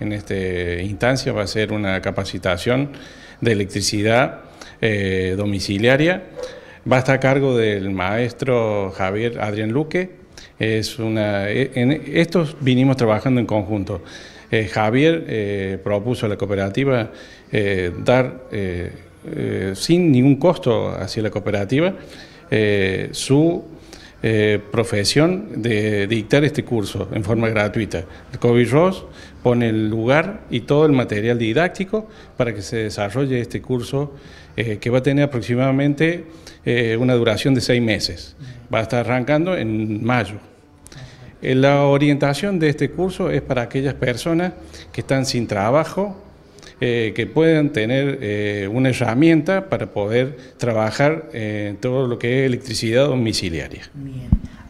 en esta instancia va a ser una capacitación de electricidad eh, domiciliaria. Va a estar a cargo del maestro Javier Adrián Luque. Es una, e, en, estos vinimos trabajando en conjunto. Eh, Javier eh, propuso a la cooperativa dar sin ningún costo hacia la cooperativa su eh, profesión de dictar este curso en forma gratuita. El COVID Ross pone el lugar y todo el material didáctico para que se desarrolle este curso eh, que va a tener aproximadamente eh, una duración de seis meses. Va a estar arrancando en mayo. La orientación de este curso es para aquellas personas que están sin trabajo, eh, que puedan tener eh, una herramienta para poder trabajar en todo lo que es electricidad domiciliaria.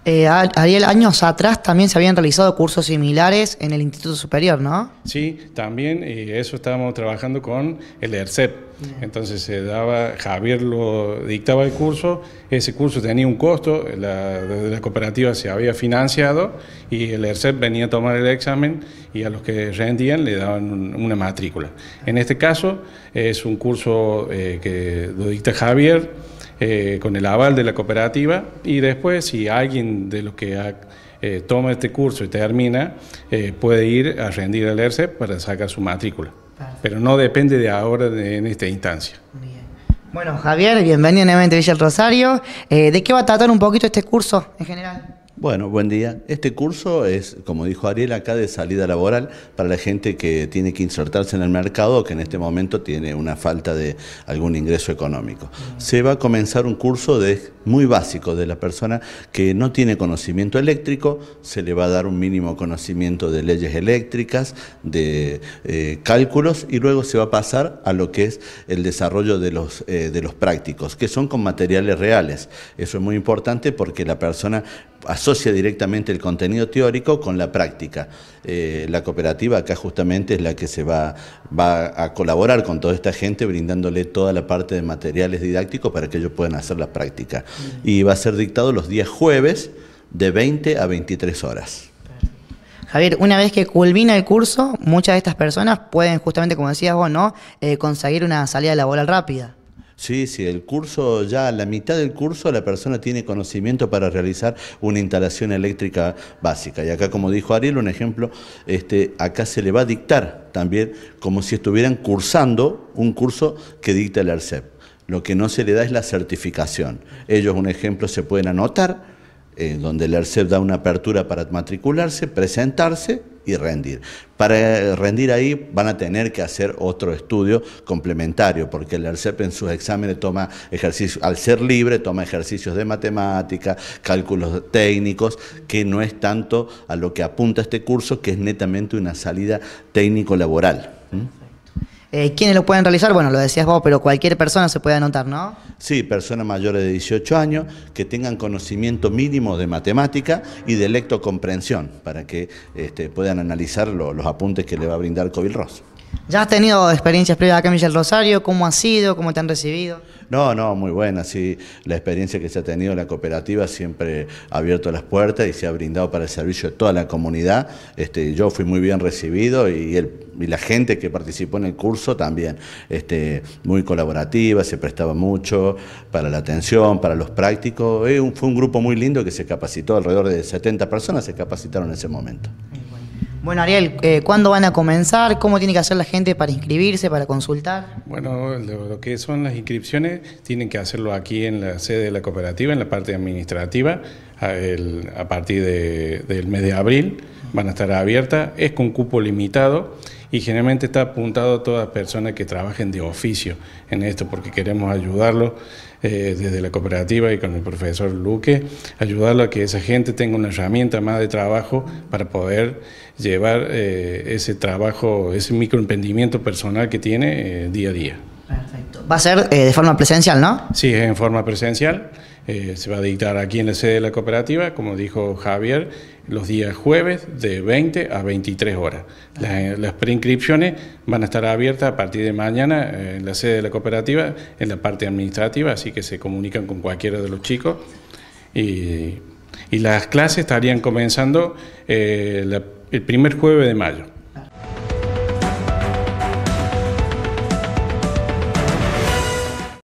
Eh, Ariel, años atrás también se habían realizado cursos similares en el Instituto Superior, ¿no? Sí, también, y eso estábamos trabajando con el ERCEP. Entonces se daba, Javier lo dictaba el curso, ese curso tenía un costo, la, la cooperativa se había financiado y el ERCEP venía a tomar el examen y a los que rendían le daban una matrícula. En este caso es un curso eh, que lo dicta Javier eh, con el aval de la cooperativa y después si alguien de los que eh, toma este curso y termina eh, puede ir a rendir al Erce e para sacar su matrícula. Pero no depende de ahora en esta instancia. Bueno, Javier, bienvenido nuevamente a Villa del Rosario. ¿De qué va a tratar un poquito este curso en general? Bueno, buen día. Este curso es, como dijo Ariel, acá de salida laboral para la gente que tiene que insertarse en el mercado o que en este momento tiene una falta de algún ingreso económico. Se va a comenzar un curso de, muy básico de la persona que no tiene conocimiento eléctrico, se le va a dar un mínimo conocimiento de leyes eléctricas, de eh, cálculos y luego se va a pasar a lo que es el desarrollo de los, eh, de los prácticos, que son con materiales reales. Eso es muy importante porque la persona asocia directamente el contenido teórico con la práctica. Eh, la cooperativa acá justamente es la que se va, va a colaborar con toda esta gente brindándole toda la parte de materiales didácticos para que ellos puedan hacer la práctica. Y va a ser dictado los días jueves de 20 a 23 horas. Javier, una vez que culmina el curso, muchas de estas personas pueden justamente, como decías vos, ¿no? Eh, conseguir una salida laboral rápida. Sí, sí, el curso, ya a la mitad del curso la persona tiene conocimiento para realizar una instalación eléctrica básica. Y acá, como dijo Ariel, un ejemplo, este, acá se le va a dictar también como si estuvieran cursando un curso que dicta el ARCEP. Lo que no se le da es la certificación. Ellos, un ejemplo, se pueden anotar eh, donde el ERCEP da una apertura para matricularse, presentarse y rendir. Para rendir ahí van a tener que hacer otro estudio complementario, porque el ERCEP en sus exámenes toma ejercicios, al ser libre, toma ejercicios de matemática, cálculos técnicos, que no es tanto a lo que apunta este curso, que es netamente una salida técnico-laboral. Eh, ¿Quiénes lo pueden realizar? Bueno, lo decías vos, pero cualquier persona se puede anotar, ¿no? Sí, personas mayores de 18 años que tengan conocimiento mínimo de matemática y de lecto-comprensión para que este, puedan analizar los apuntes que le va a brindar Ross. ¿Ya has tenido experiencias previas acá en Villa Rosario? ¿Cómo ha sido? ¿Cómo te han recibido? No, no, muy buena. Sí, la experiencia que se ha tenido en la cooperativa siempre ha abierto las puertas y se ha brindado para el servicio de toda la comunidad. Este, yo fui muy bien recibido y, la gente que participó en el curso también. Este, muy colaborativa, se prestaba mucho para la atención, para los prácticos. Eh, fue un grupo muy lindo que se capacitó, alrededor de 70 personas se capacitaron en ese momento. Bueno, Ariel, eh, ¿cuándo van a comenzar? ¿Cómo tiene que hacer la gente para inscribirse, para consultar? Bueno, lo, que son las inscripciones tienen que hacerlo aquí en la sede de la cooperativa, en la parte administrativa, a, partir del mes de abril. Van a estar abiertas, es con cupo limitado y generalmente está apuntado a todas personas que trabajen de oficio en esto, porque queremos ayudarlo eh, desde la cooperativa y con el profesor Luque, ayudarlo a que esa gente tenga una herramienta más de trabajo para poder llevar eh, ese trabajo, ese microemprendimiento personal que tiene eh, día a día va a ser eh, de forma presencial, ¿no? Sí, en forma presencial. Eh, se va a dictar aquí en la sede de la cooperativa, como dijo Javier, los días jueves de 20 a 23 horas. Las, preinscripciones van a estar abiertas a partir de mañana eh, en la sede de la cooperativa, en la parte administrativa, así que se comunican con cualquiera de los chicos. Y, las clases estarían comenzando el primer jueves de mayo.